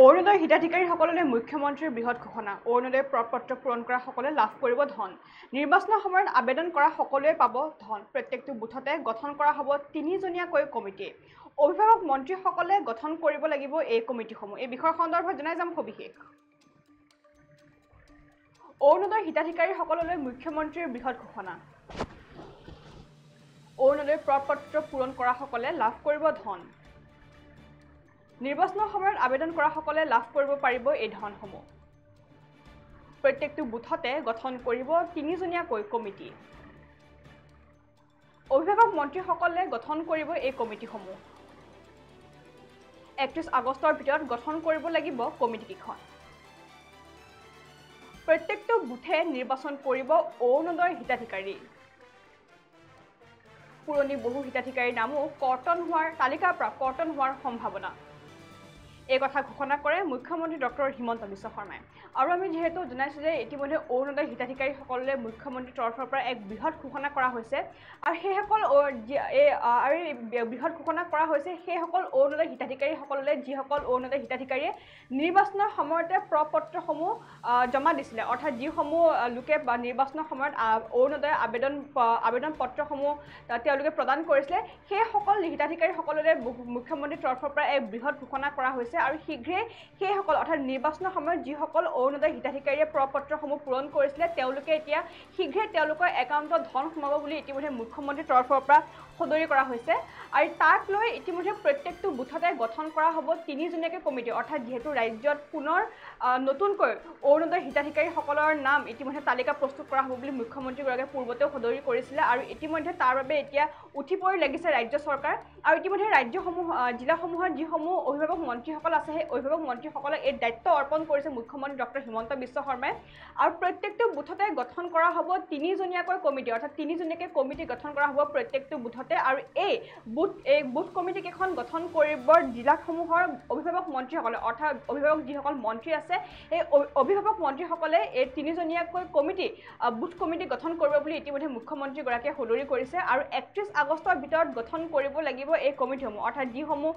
অৰুণোদয় হিতাধিকাৰীসকললৈ মুখ্যমন্ত্ৰীৰ বৃহৎ ঘোষণা অৰুণোদয় প্ৰ পত্ৰ পূৰণ কৰাসকলে লাভ কৰিব ধন নিৰ্বাচনৰ সময়ত আবেদন কৰা সকলোৱে পাব ধন প্ৰত্যেকটো বুথতে গঠন কৰা হ'ব তিনিজনীয়াকৈ কমিটি অভিভাৱক মন্ত্ৰীসকলে গঠন কৰিব লাগিব এই কমিটিসমূহ এই বিষয় সন্দৰ্ভত জনাই যাম সবিশেষ অৰুণোদয় হিতাধিকাৰীসকললৈ মুখ্যমন্ত্ৰীৰ বৃহৎ ঘোষণা অৰুণোদয় প্ৰ পত্ৰ পূৰণ কৰাসকলে লাভ কৰিব ধন নিৰ্বাচনৰ সময়ত আবেদন কৰাসকলে লাভ কৰিব পাৰিব এই ধনসমূহ প্ৰত্যেকটো বুথতে গঠন কৰিব তিনিজনীয়াকৈ কমিটি অভিভাৱক মন্ত্ৰীসকলে গঠন কৰিব এই কমিটিসমূহ একত্ৰিছ আগষ্টৰ ভিতৰত গঠন কৰিব লাগিব কমিটিকেইখন প্ৰত্যেকটো বুথে নিৰ্বাচন কৰিব অৰুণোদয় হিতাধিকাৰী পুৰণি বহু হিতাধিকাৰীৰ নামো কৰ্তন হোৱাৰ তালিকাৰ পৰা কৰ্তন হোৱাৰ সম্ভাৱনা এই কথা ঘোষণা কৰে মুখ্যমন্ত্ৰী ডক্টৰ হিমন্ত বিশ্ব শৰ্মাই আৰু আমি যিহেতু জনাইছোঁ যে ইতিমধ্যে অৰুণোদয় হিতাধিকাৰীসকললৈ মুখ্যমন্ত্ৰীৰ তৰফৰ পৰা এক বৃহৎ ঘোষণা কৰা হৈছে আৰু সেইসকল এই আৰু এই বৃহৎ ঘোষণা কৰা হৈছে সেইসকল অৰুণোদয় হিতাধিকাৰীসকললৈ যিসকল অৰুণোদয় হিতাধিকাৰীয়ে নিৰ্বাচনৰ সময়তে প্ৰ পত্ৰসমূহ জমা দিছিলে অৰ্থাৎ যিসমূহ লোকে নিৰ্বাচনৰ সময়ত অৰুণোদয় আবেদন আবেদন পত্ৰসমূহ তেওঁলোকে প্ৰদান কৰিছিলে সেইসকল হিতাধিকাৰীসকললৈ মুখ্যমন্ত্ৰীৰ তৰফৰ পৰা এক বৃহৎ ঘোষণা কৰা হৈছে আছে আৰু শীঘ্ৰে সেইসকল অৰ্থাৎ নিৰ্বাচনৰ সময়ত যিসকল অৰুণোদয় হিতাধিকাৰীয়ে প্ৰ পত্ৰসমূহ পূৰণ কৰিছিলে তেওঁলোকে এতিয়া শীঘ্ৰে তেওঁলোকৰ একাউণ্টত ধন সোমাব বুলি ইতিমধ্যে মুখ্যমন্ত্ৰীৰ তৰফৰ পৰা সদৰি কৰা হৈছে আৰু তাক লৈ ইতিমধ্যে প্ৰত্যেকটো বুথতে গঠন কৰা হ'ব তিনিজনীয়াকৈ কমিটি অৰ্থাৎ যিহেতু ৰাজ্যত পুনৰ নতুনকৈ অৰুণোদয় হিতাধিকাৰীসকলৰ নাম ইতিমধ্যে তালিকা প্ৰস্তুত কৰা হ'ব বুলি মুখ্যমন্ত্ৰীগৰাকীয়ে পূৰ্বতেও সদৰি কৰিছিলে আৰু ইতিমধ্যে তাৰ বাবে এতিয়া উঠি পৰি লাগিছে ৰাজ্য চৰকাৰ আৰু ইতিমধ্যে ৰাজ্যসমূহ জিলাসমূহৰ যিসমূহ অভিভাৱক মন্ত্ৰীসকল আছে সেই অভিভাৱক মন্ত্ৰীসকলক এই দায়িত্ব অৰ্পণ কৰিছে মুখ্যমন্ত্ৰী ডক্টৰ হিমন্ত বিশ্ব শৰ্মাই আৰু প্ৰত্যেকটো বুথতে গঠন কৰা হ'ব তিনিজনীয়াকৈ কমিটি অৰ্থাৎ তিনিজনীয়াকৈ কমিটি গঠন কৰা হ'ব প্ৰত্যেকটো বুথতে আছে আৰু এই বুথ এই বুথ কমিটি কেইখন গঠন কৰিবৰ জিলাসমূহৰ অভিভাৱক মন্ত্ৰীসকলে অৰ্থাৎ অভিভাৱক যিসকল মন্ত্ৰী আছে সেই অভিভাৱক মন্ত্ৰীসকলে এই তিনিজনীয়াকৈ কমিটি বুথ কমিটি গঠন কৰিব বুলি ইতিমধ্যে মুখ্যমন্ত্ৰীগৰাকীয়ে সদৰি কৰিছে আৰু একত্ৰিছ আগষ্টৰ ভিতৰত গঠন কৰিব লাগিব এই কমিটিসমূহ অৰ্থাৎ যিসমূহ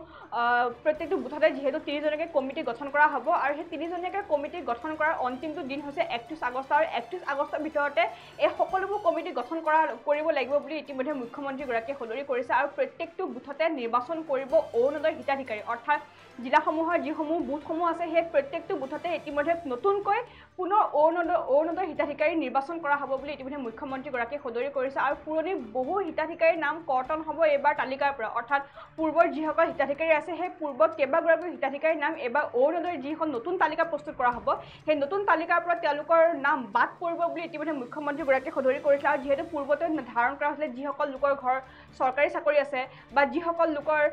প্ৰত্যেকটো বুথতে যিহেতু তিনিজনীয়াকৈ কমিটি গঠন কৰা হ'ব আৰু সেই তিনিজনীয়াকৈ কমিটি গঠন কৰাৰ অন্তিমটো দিন হৈছে একত্ৰিছ আগষ্ট আৰু একত্ৰিছ আগষ্টৰ ভিতৰতে এই সকলোবোৰ কমিটি গঠন কৰা কৰিব লাগিব বুলি ইতিমধ্যে মুখ্যমন্ত্ৰীগৰাকীয়ে সলনি কৰিছে আৰু প্ৰত্যেকটো বুথতে নিৰ্বাচন কৰিব অৰুণোদয় হিতাধিকাৰী অৰ্থাৎ জিলাসমূহৰ যিসমূহ বুথসমূহ আছে সেই প্ৰত্যেকটো বুথতে ইতিমধ্যে নতুনকৈ পুনৰ অৰুণোদয় অৰুণোদয় হিতাধিকাৰী নিৰ্বাচন কৰা হ'ব বুলি ইতিমধ্যে মুখ্যমন্ত্ৰীগৰাকীয়ে সদৰি কৰিছে আৰু পুৰণি বহু হিতাধিকাৰীৰ নাম কৰ্তন হ'ব এইবাৰ তালিকাৰ পৰা অৰ্থাৎ পূৰ্বৰ যিসকল হিতাধিকাৰী আছে সেই পূৰ্বত কেইবাগৰাকীও হিতাধিকাৰীৰ নাম এইবাৰ অৰুণোদয়ৰ যিখন নতুন তালিকা প্ৰস্তুত কৰা হ'ব সেই নতুন তালিকাৰ পৰা তেওঁলোকৰ নাম বাদ পৰিব বুলি ইতিমধ্যে মুখ্যমন্ত্ৰীগৰাকীয়ে সদৰি কৰিছে আৰু যিহেতু পূৰ্বতে ধাৰণ কৰা হৈছিলে যিসকল লোকৰ ঘৰ চৰকাৰী চাকৰি আছে বা যিসকল লোকৰ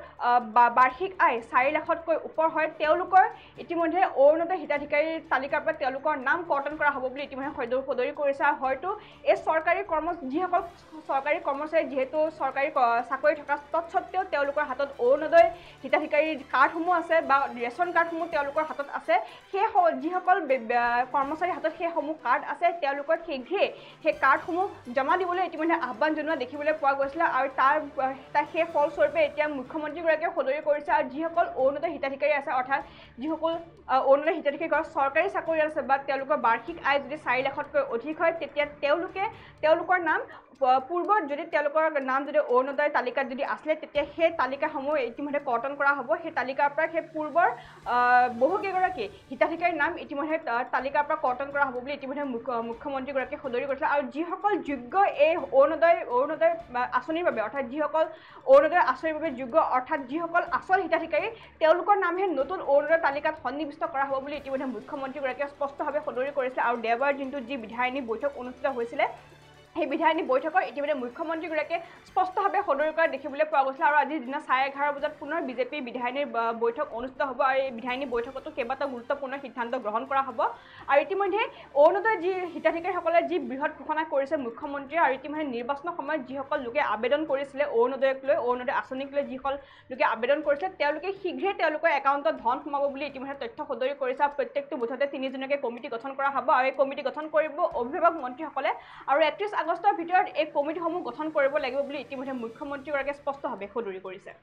বাৰ্ষিক আয় চাৰি লাখতকৈ ওপৰ হয় তেওঁলোকৰ ইতিমধ্যে অৰুণোদয় হিতাধিকাৰীৰ তালিকাৰ পৰা তেওঁলোকৰ নাম নাম কৰ্তন কৰা হ'ব বুলি ইতিমধ্যে সদৰি সদৰি কৰিছে আৰু হয়তো এই চৰকাৰী কৰ্ম যিসকল চৰকাৰী কৰ্মচাৰী যিহেতু চৰকাৰী চাকৰি থকা তৎসত্বেও তেওঁলোকৰ হাতত অৰুণোদয় হিতাধিকাৰীৰ কাৰ্ডসমূহ আছে বা ৰেচন কাৰ্ডসমূহ তেওঁলোকৰ হাতত আছে সেই যিসকল কৰ্মচাৰীৰ হাতত সেইসমূহ কাৰ্ড আছে তেওঁলোকক শীঘ্ৰেই সেই কাৰ্ডসমূহ জমা দিবলৈ ইতিমধ্যে আহ্বান জনোৱা দেখিবলৈ পোৱা গৈছিলে আৰু তাৰ তাৰ সেই ফলস্বৰূপে এতিয়া মুখ্যমন্ত্ৰীগৰাকীয়ে সদৰি কৰিছে আৰু যিসকল অৰুণোদয় হিতাধিকাৰী আছে অৰ্থাৎ যিসকল অৰুণোদয় হিতাধিকাৰী চৰকাৰী চাকৰি আছে বা তেওঁলোক তেওঁলোকৰ বাৰ্ষিক আয় যদি চাৰি লাখতকৈ অধিক হয় তেতিয়া তেওঁলোকে তেওঁলোকৰ নাম পূৰ্বত যদি তেওঁলোকৰ নাম যদি অৰুণোদয় তালিকাত যদি আছিলে তেতিয়া সেই তালিকাসমূহ ইতিমধ্যে কৰ্তন কৰা হ'ব সেই তালিকাৰ পৰা সেই পূৰ্বৰ বহুকেইগৰাকী হিতাধিকাৰীৰ নাম ইতিমধ্যে তালিকাৰ পৰা কৰ্তন কৰা হ'ব বুলি ইতিমধ্যে মুখ্য মুখ্যমন্ত্ৰীগৰাকীয়ে সদৰি কৰিছিলে আৰু যিসকল যোগ্য এই অৰুণোদয় অৰুণোদয় আঁচনিৰ বাবে অৰ্থাৎ যিসকল অৰুণোদয় আঁচনিৰ বাবে যোগ্য অৰ্থাৎ যিসকল আচল হিতাধিকাৰী তেওঁলোকৰ নামহে নতুন অৰুণোদয় তালিকাত সন্নিৱিষ্ট কৰা হ'ব বুলি ইতিমধ্যে মুখ্যমন্ত্ৰীগৰাকীয়ে স্পষ্টভাৱে সদৰি কৰিছিলে আৰু দেওবাৰ দিনটোত যি বিধায়িনী বৈঠক অনুষ্ঠিত হৈছিলে সেই বিধায়িনী বৈঠকৰ ইতিমধ্যে মুখ্যমন্ত্ৰীগৰাকীয়ে স্পষ্টভাৱে সদৰি কৰা দেখিবলৈ পোৱা গৈছে আৰু আজিৰ দিনা চাৰে এঘাৰ বজাত পুনৰ বিজেপিৰ বিধায়িনীৰ বৈঠক অনুষ্ঠিত হ'ব আৰু এই বিধায়িনী বৈঠকতো কেইবাটাও গুৰুত্বপূৰ্ণ সিদ্ধান্ত গ্ৰহণ কৰা হ'ব আৰু ইতিমধ্যে অৰুণোদয় যি হিতাধিকাৰীসকলে যি বৃহৎ ঘোষণা কৰিছে মুখ্যমন্ত্ৰীয়ে আৰু ইতিমধ্যে নিৰ্বাচনৰ সময়ত যিসকল লোকে আবেদন কৰিছিলে অৰুণোদয়ক লৈ অৰুণোদয় আঁচনিক লৈ যিসকল লোকে আবেদন কৰিছিলে তেওঁলোকে শীঘ্ৰে তেওঁলোকৰ একাউণ্টত ধন সোমাব বুলি ইতিমধ্যে তথ্য সদৰি কৰিছে আৰু প্ৰত্যেকটো বুথতে তিনিজনীয়াকৈ কমিটি গঠন কৰা হ'ব আৰু এই কমিটি গঠন কৰিব অভিভাৱক মন্ত্ৰীসকলে আৰু এত্ৰিছ আগষ্টৰ ভিতৰত এই কমিটিসমূহ গঠন কৰিব লাগিব বুলি ইতিমধ্যে মুখ্যমন্ত্ৰীগৰাকীয়ে স্পষ্টভাৱে সদৰি কৰিছে